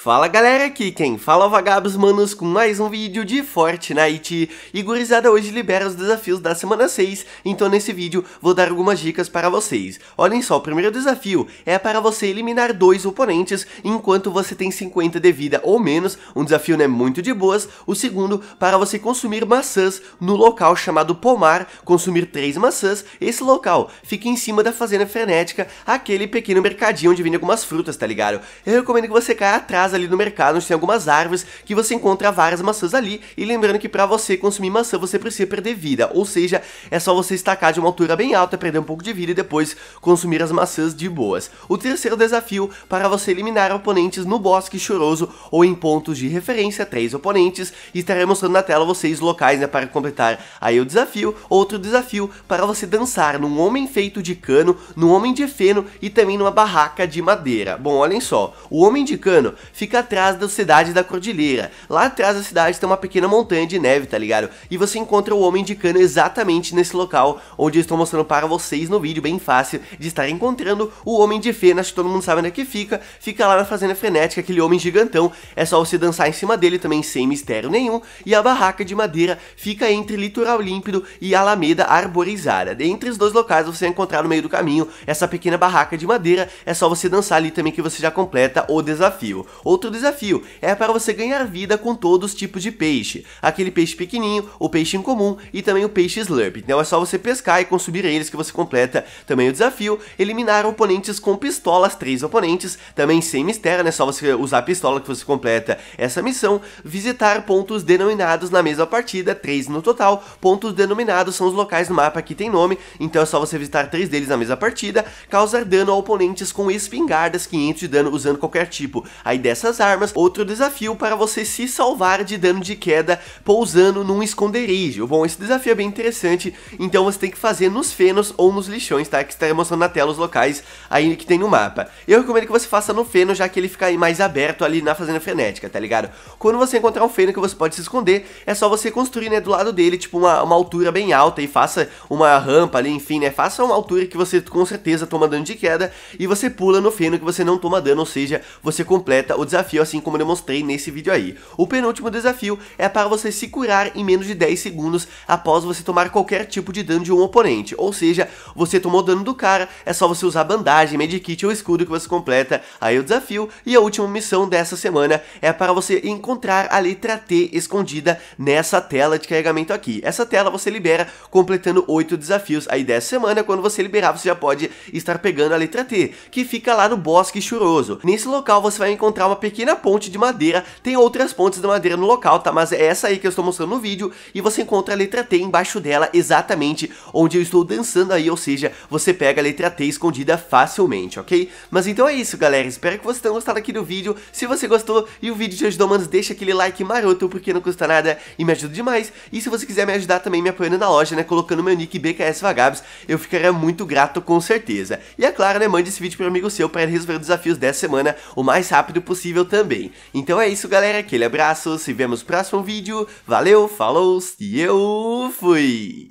Fala galera, aqui quem fala é Vagabos Manos com mais um vídeo de Fortnite. E gurizada, hoje libera os desafios da semana 6, então nesse vídeo vou dar algumas dicas para vocês. Olhem só, o primeiro desafio é para você eliminar dois oponentes enquanto você tem 50 de vida ou menos, um desafio né, muito de boas. O segundo, para você consumir maçãs no local chamado Pomar, consumir três maçãs. Esse local fica em cima da Fazenda Frenética, aquele pequeno mercadinho onde vende algumas frutas, tá ligado? Eu recomendo que você caia atrás casa ali no mercado, onde tem algumas árvores que você encontra várias maçãs ali. E lembrando que para você consumir maçã, você precisa perder vida. Ou seja, é só você estacar de uma altura bem alta, perder um pouco de vida e depois consumir as maçãs de boas. O terceiro desafio para você eliminar oponentes no bosque choroso ou em pontos de referência, três oponentes. E estarei mostrando na tela vocês locais né, para completar aí o desafio. Outro desafio para você dançar num homem feito de cano, num homem de feno e também numa barraca de madeira. Bom, olhem só, o homem de cano fica atrás da cidade da cordilheira. Lá atrás da cidade tem uma pequena montanha de neve, tá ligado? E você encontra o homem de cano exatamente nesse local onde eu estou mostrando para vocês no vídeo, bem fácil de estar encontrando o homem de fena, acho que todo mundo sabe onde é que fica, fica lá na Fazenda Frenética, aquele homem gigantão, é só você dançar em cima dele também sem mistério nenhum, e a barraca de madeira fica entre litoral límpido e alameda arborizada. Entre os dois locais você vai encontrar no meio do caminho essa pequena barraca de madeira, é só você dançar ali também que você já completa o desafio. Outro desafio é para você ganhar vida com todos os tipos de peixe. Aquele peixe pequenininho, o peixe incomum e também o peixe slurp. Então é só você pescar e consumir eles que você completa também o desafio. Eliminar oponentes com pistolas, três oponentes, também sem mistério, né? Só você usar a pistola que você completa essa missão. Visitar pontos denominados na mesma partida, três no total. Pontos denominados são os locais do mapa que tem nome, então é só você visitar três deles na mesma partida. Causar dano a oponentes com espingardas, 500 de dano usando qualquer tipo. A ideia essas armas, outro desafio para você se salvar de dano de queda pousando num esconderijo. Bom, esse desafio é bem interessante, então você tem que fazer nos fenos ou nos lixões, tá? Que está mostrando na tela os locais aí que tem no mapa. Eu recomendo que você faça no feno, já que ele fica mais aberto ali na fazenda frenética, tá ligado? Quando você encontrar um feno que você pode se esconder, é só você construir, né, do lado dele, tipo, uma, uma altura bem alta e faça uma rampa ali, enfim, né, faça uma altura que você com certeza toma dano de queda e você pula no feno que você não toma dano, ou seja, você completa o desafio, assim como eu demonstrei nesse vídeo aí. O penúltimo desafio é para você se curar em menos de 10 segundos após você tomar qualquer tipo de dano de um oponente, ou seja, você tomou dano do cara, é só você usar bandagem, medikit ou escudo que você completa aí o desafio. E a última missão dessa semana é para você encontrar a letra T escondida nessa tela de carregamento aqui. Essa tela você libera completando 8 desafios aí dessa semana, quando você liberar você já pode estar pegando a letra T, que fica lá no bosque churoso. Nesse local você vai encontrar uma pequena ponte de madeira, tem outras pontes de madeira no local, tá? Mas é essa aí que eu estou mostrando no vídeo e você encontra a letra T embaixo dela, exatamente onde eu estou dançando aí, ou seja, você pega a letra T escondida facilmente, ok? Mas então é isso, galera, espero que vocês tenham gostado aqui do vídeo, se você gostou e o vídeo te ajudou, mano, deixa aquele like maroto, porque não custa nada e me ajuda demais, e se você quiser me ajudar também me apoiando na loja, né, colocando meu nick BKS Vagabos, eu ficaria muito grato com certeza. E é claro, né, mande esse vídeo para um amigo seu para resolver os desafios dessa semana o mais rápido possível, possível também. Então é isso, galera. Aquele abraço, se vemos no próximo vídeo. Valeu, falou e eu fui!